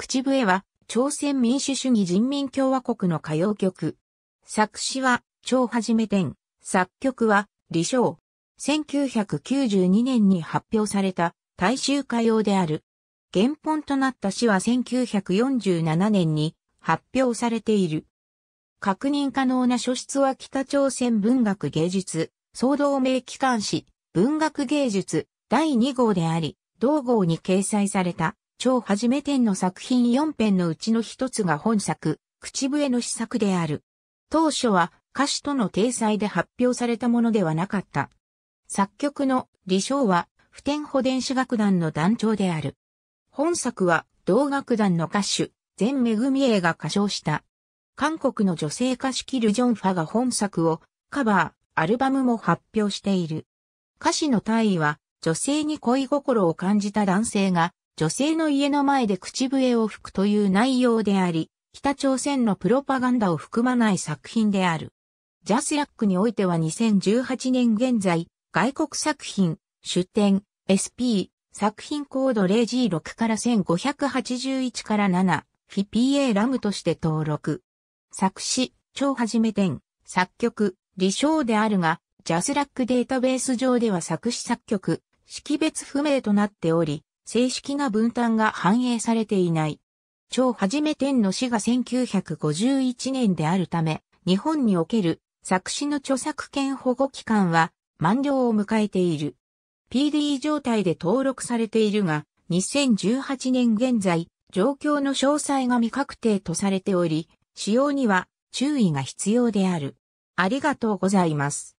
口笛は、朝鮮民主主義人民共和国の歌謡曲。作詞は、超はじめ天。作曲は、李昌。1992年に発表された、大衆歌謡である。原本となった詩は1947年に発表されている。確認可能な書室は北朝鮮文学芸術、総同盟機関誌、文学芸術、第2号であり、同号に掲載された超初め展の作品4編のうちの一つが本作、口笛の試作である。当初は歌詞との体裁で発表されたものではなかった。作曲の李翔は、普天保電子楽団の団長である。本作は、同楽団の歌手、全恵ぐが歌唱した。韓国の女性歌手キル・ジョンファが本作を、カバー、アルバムも発表している。歌詞の大意は、女性に恋心を感じた男性が女性の家の前で口笛を吹くという内容であり、北朝鮮のプロパガンダを含まない作品である。ジャスラックにおいては2018年現在、外国作品、出展、SP、作品コード 0G6 から1581から7、フィ PA ラムとして登録。作詞、超はじめ点、作曲、理想であるが、ジャスラックデータベース上では作詞作曲、識別不明となっており、正式な分担が反映されていない。超はじめ天の死が1951年であるため、日本における作詞の著作権保護期間は満了を迎えている。PDE 状態で登録されているが、2018年現在、状況の詳細が未確定とされており、使用には注意が必要である。ありがとうございます。